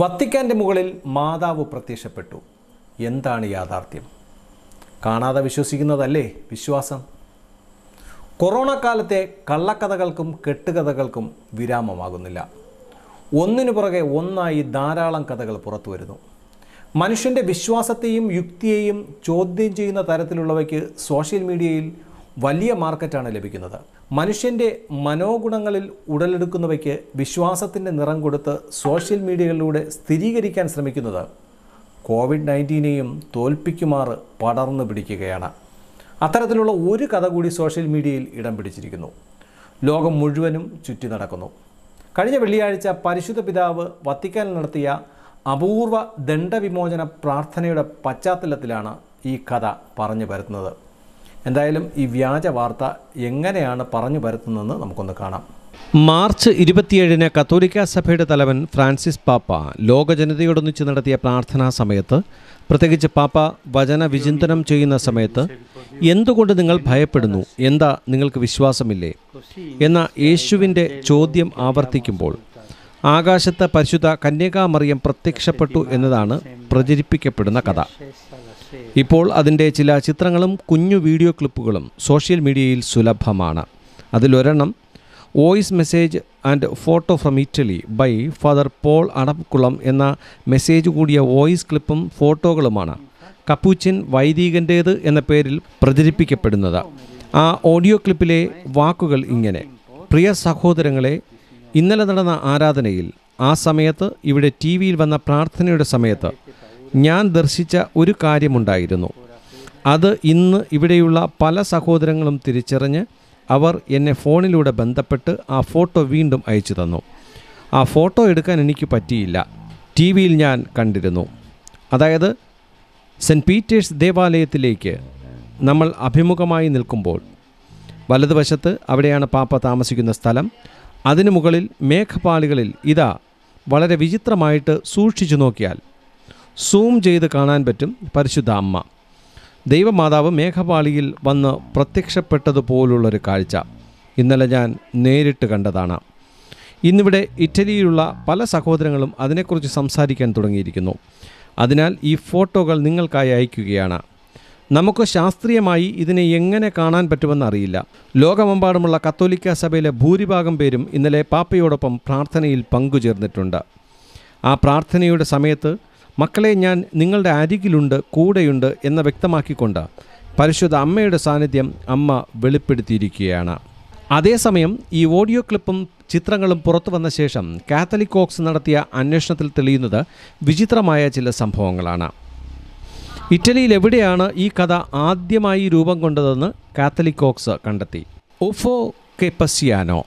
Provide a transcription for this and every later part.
വത്തിക്കാൻ്റെ മുകളിൽ മാതാവ് പ്രത്യക്ഷപ്പെട്ടു എന്താണ് യാഥാർത്ഥ്യം കാണാതെ വിശ്വസിക്കുന്നതല്ലേ വിശ്വാസം കൊറോണ കാലത്തെ കള്ളക്കഥകൾക്കും കെട്ടുകഥകൾക്കും വിരാമമാകുന്നില്ല ഒന്നിനു പുറകെ ഒന്നായി ധാരാളം കഥകൾ പുറത്തു വരുന്നു മനുഷ്യൻ്റെ വിശ്വാസത്തെയും യുക്തിയെയും ചോദ്യം ചെയ്യുന്ന തരത്തിലുള്ളവയ്ക്ക് സോഷ്യൽ മീഡിയയിൽ വലിയ മാർക്കറ്റാണ് ലഭിക്കുന്നത് മനുഷ്യൻ്റെ മനോഗുണങ്ങളിൽ ഉടലെടുക്കുന്നവയ്ക്ക് വിശ്വാസത്തിൻ്റെ നിറം കൊടുത്ത് സോഷ്യൽ മീഡിയകളിലൂടെ സ്ഥിരീകരിക്കാൻ ശ്രമിക്കുന്നത് കോവിഡ് നയൻറ്റീനെയും തോൽപ്പിക്കുമാർ പടർന്നു പിടിക്കുകയാണ് അത്തരത്തിലുള്ള ഒരു കഥ കൂടി സോഷ്യൽ മീഡിയയിൽ ഇടം പിടിച്ചിരിക്കുന്നു ലോകം മുഴുവനും ചുറ്റി നടക്കുന്നു കഴിഞ്ഞ വെള്ളിയാഴ്ച പരിശുദ്ധ പിതാവ് വത്തിക്കാനിൽ നടത്തിയ അപൂർവ ദണ്ഡവിമോചന പ്രാർത്ഥനയുടെ പശ്ചാത്തലത്തിലാണ് ഈ കഥ പറഞ്ഞു വരുന്നത് എന്തായാലും ഈ വ്യാജ വാർത്ത എങ്ങനെയാണ് പറഞ്ഞു പരത്തുന്നതെന്ന് നമുക്കൊന്ന് കാണാം മാർച്ച് ഇരുപത്തിയേഴിന് കത്തോലിക്ക സഭയുടെ തലവൻ ഫ്രാൻസിസ് പാപ്പ ലോക ജനതയോടൊന്നിച്ച് നടത്തിയ പ്രാർത്ഥനാ സമയത്ത് പ്രത്യേകിച്ച് പാപ്പ വചന വിചിന്തനം ചെയ്യുന്ന സമയത്ത് എന്തുകൊണ്ട് നിങ്ങൾ ഭയപ്പെടുന്നു എന്താ നിങ്ങൾക്ക് വിശ്വാസമില്ലേ എന്ന യേശുവിൻ്റെ ചോദ്യം ആവർത്തിക്കുമ്പോൾ ആകാശത്തെ പരിശുദ്ധ കന്യകാമറിയം പ്രത്യക്ഷപ്പെട്ടു എന്നതാണ് പ്രചരിപ്പിക്കപ്പെടുന്ന കഥ ഇപ്പോൾ അതിൻ്റെ ചില ചിത്രങ്ങളും കുഞ്ഞു വീഡിയോ ക്ലിപ്പുകളും സോഷ്യൽ മീഡിയയിൽ സുലഭമാണ് അതിലൊരെണ്ണം voice message and photo from Italy by father Paul Adappulam എന്ന മെസ്സേജ് കൂടിയ വോയിസ് ക്ലിപ്പും ഫോട്ടോകളുമാണ് കപ്പൂച്ചിൻ വൈദികൻ്റേത് എന്ന പേരിൽ പ്രചരിപ്പിക്കപ്പെടുന്നത് ആ ഓഡിയോ ക്ലിപ്പിലെ വാക്കുകൾ ഇങ്ങനെ പ്രിയ സഹോദരങ്ങളെ ഇന്നലെ നടന്ന ആരാധനയിൽ ആ സമയത്ത് ഇവിടെ ടി വിയിൽ വന്ന പ്രാർത്ഥനയുടെ സമയത്ത് ഞാൻ ദർശിച്ച ഒരു കാര്യമുണ്ടായിരുന്നു അത് ഇന്ന് ഇവിടെയുള്ള പല സഹോദരങ്ങളും തിരിച്ചറിഞ്ഞ് അവർ എന്നെ ഫോണിലൂടെ ബന്ധപ്പെട്ട് ആ ഫോട്ടോ വീണ്ടും അയച്ചു തന്നു ആ ഫോട്ടോ എടുക്കാൻ എനിക്ക് പറ്റിയില്ല ടി വിയിൽ ഞാൻ കണ്ടിരുന്നു അതായത് സെൻറ്റ് പീറ്റേഴ്സ് ദേവാലയത്തിലേക്ക് നമ്മൾ അഭിമുഖമായി നിൽക്കുമ്പോൾ വലതുവശത്ത് അവിടെയാണ് പാപ്പ താമസിക്കുന്ന സ്ഥലം അതിനു മുകളിൽ മേഘപാളികളിൽ ഇതാ വളരെ വിചിത്രമായിട്ട് സൂക്ഷിച്ചു നോക്കിയാൽ സൂം ചെയ്ത് കാണാൻ പറ്റും പരിശുദ്ധ അമ്മ ദൈവമാതാവ് മേഘപാളിയിൽ വന്ന് പ്രത്യക്ഷപ്പെട്ടതുപോലുള്ളൊരു കാഴ്ച ഇന്നലെ ഞാൻ നേരിട്ട് കണ്ടതാണ് ഇന്നിവിടെ ഇറ്റലിയിലുള്ള പല സഹോദരങ്ങളും അതിനെക്കുറിച്ച് സംസാരിക്കാൻ തുടങ്ങിയിരിക്കുന്നു അതിനാൽ ഈ ഫോട്ടോകൾ നിങ്ങൾക്കായി അയക്കുകയാണ് നമുക്ക് ശാസ്ത്രീയമായി ഇതിനെ എങ്ങനെ കാണാൻ പറ്റുമെന്ന് അറിയില്ല ലോകമെമ്പാടുമുള്ള കത്തോലിക്ക സഭയിലെ ഭൂരിഭാഗം പേരും ഇന്നലെ പാപ്പയോടൊപ്പം പ്രാർത്ഥനയിൽ പങ്കുചേർന്നിട്ടുണ്ട് ആ പ്രാർത്ഥനയുടെ സമയത്ത് മക്കളെ ഞാൻ നിങ്ങളുടെ അരികിലുണ്ട് കൂടെയുണ്ട് എന്ന് വ്യക്തമാക്കിക്കൊണ്ട് പരിശുദ്ധ അമ്മയുടെ സാന്നിധ്യം അമ്മ വെളിപ്പെടുത്തിയിരിക്കുകയാണ് അതേസമയം ഈ ഓഡിയോ ക്ലിപ്പും ചിത്രങ്ങളും പുറത്തു വന്ന ശേഷം കാത്തലിക് ഓക്സ് നടത്തിയ അന്വേഷണത്തിൽ തെളിയുന്നത് വിചിത്രമായ ചില സംഭവങ്ങളാണ് ഇറ്റലിയിൽ എവിടെയാണ് ഈ കഥ ആദ്യമായി രൂപം കൊണ്ടതെന്ന് കാത്തലിക് ഓക്സ് കണ്ടെത്തി ഒഫോ കെപ്പസിയാനോ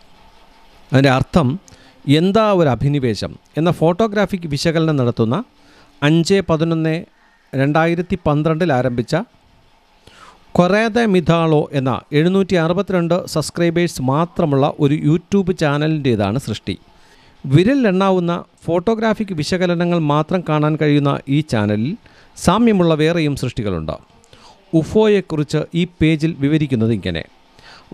അതിൻ്റെ അർത്ഥം എന്താ ഒരു അഭിനിവേശം എന്ന ഫോട്ടോഗ്രാഫിക് വിശകലനം നടത്തുന്ന അഞ്ച് പതിനൊന്ന് രണ്ടായിരത്തി പന്ത്രണ്ടിൽ ആരംഭിച്ച കൊറേദ മിഥാളോ എന്ന എഴുന്നൂറ്റി അറുപത്തിരണ്ട് സബ്സ്ക്രൈബേഴ്സ് മാത്രമുള്ള ഒരു യൂട്യൂബ് ചാനലിൻ്റേതാണ് സൃഷ്ടി എണ്ണാവുന്ന ഫോട്ടോഗ്രാഫിക് വിശകലനങ്ങൾ മാത്രം കാണാൻ കഴിയുന്ന ഈ ചാനലിൽ സാമ്യമുള്ള വേറെയും സൃഷ്ടികളുണ്ട് ഉഫോയെക്കുറിച്ച് ഈ പേജിൽ വിവരിക്കുന്നത് ഇങ്ങനെ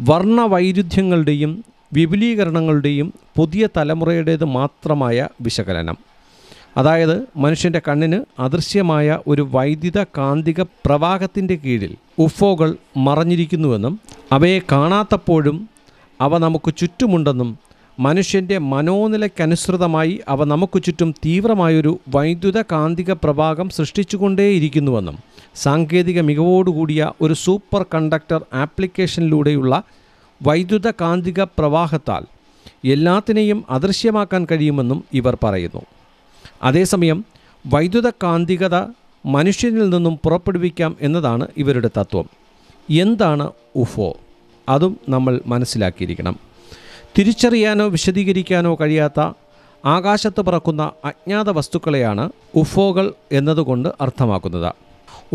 വർണ്ണവൈരുദ്ധ്യങ്ങളുടെയും വിപുലീകരണങ്ങളുടെയും പുതിയ തലമുറയുടേത് മാത്രമായ വിശകലനം അതായത് മനുഷ്യൻ്റെ കണ്ണിന് അദൃശ്യമായ ഒരു വൈദ്യുത കാന്തിക പ്രവാഹത്തിൻ്റെ കീഴിൽ ഉഫോകൾ മറഞ്ഞിരിക്കുന്നുവെന്നും അവയെ കാണാത്തപ്പോഴും അവ നമുക്ക് ചുറ്റുമുണ്ടെന്നും മനുഷ്യൻ്റെ മനോനിലയ്ക്കനുസൃതമായി അവ നമുക്ക് ചുറ്റും തീവ്രമായൊരു വൈദ്യുത കാന്തിക പ്രവാഹം സൃഷ്ടിച്ചുകൊണ്ടേയിരിക്കുന്നുവെന്നും സാങ്കേതിക മികവോടുകൂടിയ ഒരു സൂപ്പർ കണ്ടക്ടർ ആപ്ലിക്കേഷനിലൂടെയുള്ള വൈദ്യുത കാന്തിക പ്രവാഹത്താൽ എല്ലാത്തിനെയും അദൃശ്യമാക്കാൻ കഴിയുമെന്നും ഇവർ പറയുന്നു അതേസമയം വൈദ്യുത കാന്തികത മനുഷ്യനിൽ നിന്നും പുറപ്പെടുവിക്കാം എന്നതാണ് ഇവരുടെ തത്വം എന്താണ് ഉഫോ അതും നമ്മൾ മനസ്സിലാക്കിയിരിക്കണം തിരിച്ചറിയാനോ വിശദീകരിക്കാനോ കഴിയാത്ത ആകാശത്ത് പറക്കുന്ന അജ്ഞാത വസ്തുക്കളെയാണ് ഉഫോകൾ എന്നതുകൊണ്ട് അർത്ഥമാക്കുന്നത്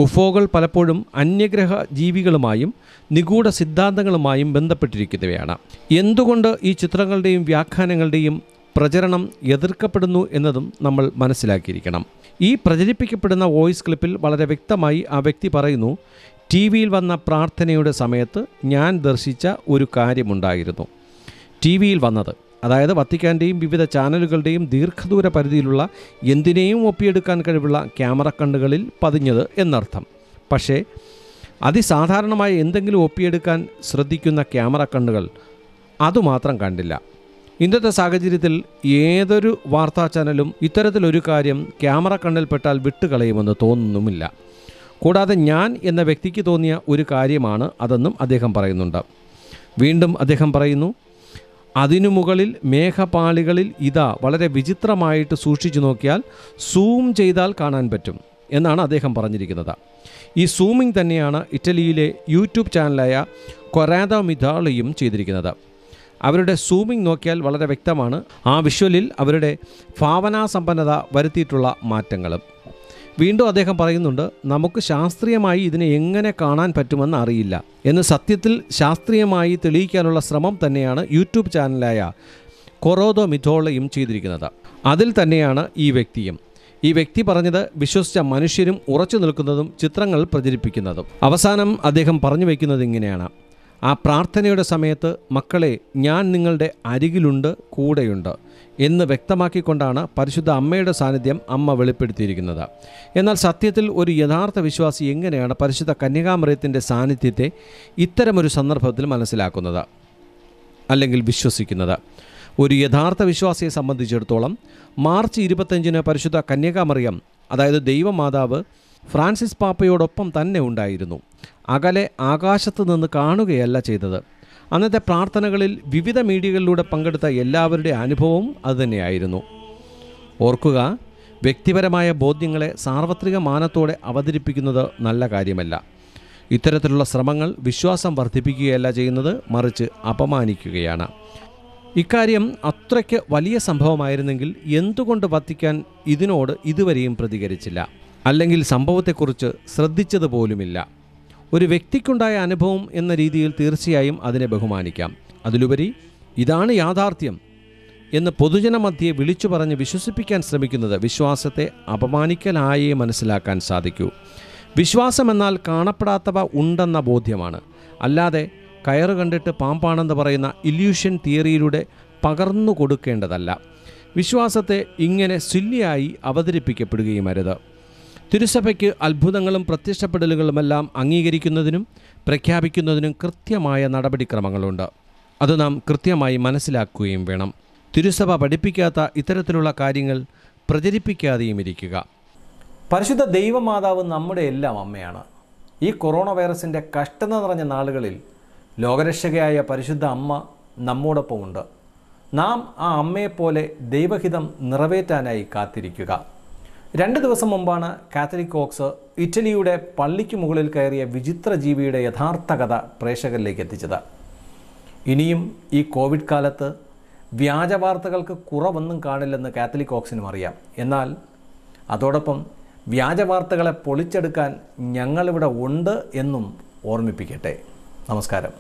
ഉഫോകൾ പലപ്പോഴും അന്യഗ്രഹ ജീവികളുമായും നിഗൂഢ സിദ്ധാന്തങ്ങളുമായും ബന്ധപ്പെട്ടിരിക്കുന്നവയാണ് എന്തുകൊണ്ട് ഈ ചിത്രങ്ങളുടെയും വ്യാഖ്യാനങ്ങളുടെയും പ്രചരണം എതിർക്കപ്പെടുന്നു എന്നതും നമ്മൾ മനസ്സിലാക്കിയിരിക്കണം ഈ പ്രചരിപ്പിക്കപ്പെടുന്ന വോയിസ് ക്ലിപ്പിൽ വളരെ വ്യക്തമായി ആ വ്യക്തി പറയുന്നു ടി വിയിൽ വന്ന പ്രാർത്ഥനയുടെ സമയത്ത് ഞാൻ ദർശിച്ച ഒരു കാര്യമുണ്ടായിരുന്നു ടി വിയിൽ വന്നത് അതായത് വത്തിക്കാൻ്റെയും വിവിധ ചാനലുകളുടെയും ദീർഘദൂര പരിധിയിലുള്ള എന്തിനേയും ഒപ്പിയെടുക്കാൻ കഴിവുള്ള ക്യാമറ കണ്ണുകളിൽ പതിഞ്ഞത് എന്നർത്ഥം പക്ഷേ അതിസാധാരണമായ എന്തെങ്കിലും ഒപ്പിയെടുക്കാൻ ശ്രദ്ധിക്കുന്ന ക്യാമറ കണ്ണുകൾ അതുമാത്രം കണ്ടില്ല ഇന്നത്തെ സാഹചര്യത്തിൽ ഏതൊരു വാർത്താ ചാനലും ഇത്തരത്തിലൊരു കാര്യം ക്യാമറ കണ്ണിൽപ്പെട്ടാൽ വിട്ടുകളയുമെന്ന് തോന്നുന്നുമില്ല കൂടാതെ ഞാൻ എന്ന വ്യക്തിക്ക് തോന്നിയ ഒരു കാര്യമാണ് അതെന്നും അദ്ദേഹം പറയുന്നുണ്ട് വീണ്ടും അദ്ദേഹം പറയുന്നു അതിനു മുകളിൽ മേഘപാളികളിൽ ഇതാ വളരെ വിചിത്രമായിട്ട് സൂക്ഷിച്ചു നോക്കിയാൽ സൂം ചെയ്താൽ കാണാൻ പറ്റും എന്നാണ് അദ്ദേഹം പറഞ്ഞിരിക്കുന്നത് ഈ സൂമിംഗ് തന്നെയാണ് ഇറ്റലിയിലെ യൂട്യൂബ് ചാനലായ കൊറാദ മിതാളിയും ചെയ്തിരിക്കുന്നത് അവരുടെ സൂമിംഗ് നോക്കിയാൽ വളരെ വ്യക്തമാണ് ആ വിഷ്വലിൽ അവരുടെ സമ്പന്നത വരുത്തിയിട്ടുള്ള മാറ്റങ്ങളും വീണ്ടും അദ്ദേഹം പറയുന്നുണ്ട് നമുക്ക് ശാസ്ത്രീയമായി ഇതിനെ എങ്ങനെ കാണാൻ പറ്റുമെന്ന് അറിയില്ല എന്ന് സത്യത്തിൽ ശാസ്ത്രീയമായി തെളിയിക്കാനുള്ള ശ്രമം തന്നെയാണ് യൂട്യൂബ് ചാനലായ കൊറോദോ മിഥോളയും ചെയ്തിരിക്കുന്നത് അതിൽ തന്നെയാണ് ഈ വ്യക്തിയും ഈ വ്യക്തി പറഞ്ഞത് വിശ്വസിച്ച മനുഷ്യരും ഉറച്ചു നിൽക്കുന്നതും ചിത്രങ്ങൾ പ്രചരിപ്പിക്കുന്നതും അവസാനം അദ്ദേഹം പറഞ്ഞു വയ്ക്കുന്നത് ഇങ്ങനെയാണ് ആ പ്രാർത്ഥനയുടെ സമയത്ത് മക്കളെ ഞാൻ നിങ്ങളുടെ അരികിലുണ്ട് കൂടെയുണ്ട് എന്ന് വ്യക്തമാക്കിക്കൊണ്ടാണ് പരിശുദ്ധ അമ്മയുടെ സാന്നിധ്യം അമ്മ വെളിപ്പെടുത്തിയിരിക്കുന്നത് എന്നാൽ സത്യത്തിൽ ഒരു യഥാർത്ഥ വിശ്വാസി എങ്ങനെയാണ് പരിശുദ്ധ കന്യകാമറിയത്തിൻ്റെ സാന്നിധ്യത്തെ ഇത്തരമൊരു സന്ദർഭത്തിൽ മനസ്സിലാക്കുന്നത് അല്ലെങ്കിൽ വിശ്വസിക്കുന്നത് ഒരു യഥാർത്ഥ വിശ്വാസിയെ സംബന്ധിച്ചിടത്തോളം മാർച്ച് ഇരുപത്തഞ്ചിന് പരിശുദ്ധ കന്യകാമറിയം അതായത് ദൈവമാതാവ് ഫ്രാൻസിസ് പാപ്പയോടൊപ്പം തന്നെ ഉണ്ടായിരുന്നു അകലെ ആകാശത്തു നിന്ന് കാണുകയല്ല ചെയ്തത് അന്നത്തെ പ്രാർത്ഥനകളിൽ വിവിധ മീഡിയകളിലൂടെ പങ്കെടുത്ത എല്ലാവരുടെ അനുഭവവും അതുതന്നെയായിരുന്നു ഓർക്കുക വ്യക്തിപരമായ ബോധ്യങ്ങളെ സാർവത്രിക മാനത്തോടെ അവതരിപ്പിക്കുന്നത് നല്ല കാര്യമല്ല ഇത്തരത്തിലുള്ള ശ്രമങ്ങൾ വിശ്വാസം വർദ്ധിപ്പിക്കുകയല്ല ചെയ്യുന്നത് മറിച്ച് അപമാനിക്കുകയാണ് ഇക്കാര്യം അത്രയ്ക്ക് വലിയ സംഭവമായിരുന്നെങ്കിൽ എന്തുകൊണ്ട് വത്തിക്കാൻ ഇതിനോട് ഇതുവരെയും പ്രതികരിച്ചില്ല അല്ലെങ്കിൽ സംഭവത്തെക്കുറിച്ച് ശ്രദ്ധിച്ചതുപോലുമില്ല പോലുമില്ല ഒരു വ്യക്തിക്കുണ്ടായ അനുഭവം എന്ന രീതിയിൽ തീർച്ചയായും അതിനെ ബഹുമാനിക്കാം അതിലുപരി ഇതാണ് യാഥാർത്ഥ്യം എന്ന് മധ്യയെ വിളിച്ചു പറഞ്ഞ് വിശ്വസിപ്പിക്കാൻ ശ്രമിക്കുന്നത് വിശ്വാസത്തെ അപമാനിക്കലായേ മനസ്സിലാക്കാൻ സാധിക്കൂ വിശ്വാസമെന്നാൽ കാണപ്പെടാത്തവ ഉണ്ടെന്ന ബോധ്യമാണ് അല്ലാതെ കയറ് കണ്ടിട്ട് പാമ്പാണെന്ന് പറയുന്ന ഇല്യൂഷൻ തിയറിയിലൂടെ പകർന്നു കൊടുക്കേണ്ടതല്ല വിശ്വാസത്തെ ഇങ്ങനെ സില്ലിയായി അവതരിപ്പിക്കപ്പെടുകയും അരുത് തിരുസഭയ്ക്ക് അത്ഭുതങ്ങളും പ്രത്യക്ഷപ്പെടലുകളുമെല്ലാം അംഗീകരിക്കുന്നതിനും പ്രഖ്യാപിക്കുന്നതിനും കൃത്യമായ നടപടിക്രമങ്ങളുണ്ട് അത് നാം കൃത്യമായി മനസ്സിലാക്കുകയും വേണം തിരുസഭ പഠിപ്പിക്കാത്ത ഇത്തരത്തിലുള്ള കാര്യങ്ങൾ പ്രചരിപ്പിക്കാതെയും ഇരിക്കുക പരിശുദ്ധ ദൈവമാതാവ് നമ്മുടെ എല്ലാം അമ്മയാണ് ഈ കൊറോണ വൈറസിൻ്റെ കഷ്ടത നിറഞ്ഞ നാളുകളിൽ ലോകരക്ഷകയായ പരിശുദ്ധ അമ്മ നമ്മോടൊപ്പമുണ്ട് നാം ആ അമ്മയെപ്പോലെ ദൈവഹിതം നിറവേറ്റാനായി കാത്തിരിക്കുക രണ്ട് ദിവസം മുമ്പാണ് കാത്തലിക് കോക്സ് ഇറ്റലിയുടെ പള്ളിക്ക് മുകളിൽ കയറിയ വിചിത്ര ജീവിയുടെ യഥാർത്ഥ കഥ പ്രേക്ഷകരിലേക്ക് എത്തിച്ചത് ഇനിയും ഈ കോവിഡ് കാലത്ത് വ്യാജ വാർത്തകൾക്ക് കുറവൊന്നും കാണില്ലെന്ന് കാത്തലിക് കോക്സിനും അറിയാം എന്നാൽ അതോടൊപ്പം വ്യാജ വാർത്തകളെ പൊളിച്ചെടുക്കാൻ ഞങ്ങളിവിടെ ഉണ്ട് എന്നും ഓർമ്മിപ്പിക്കട്ടെ നമസ്കാരം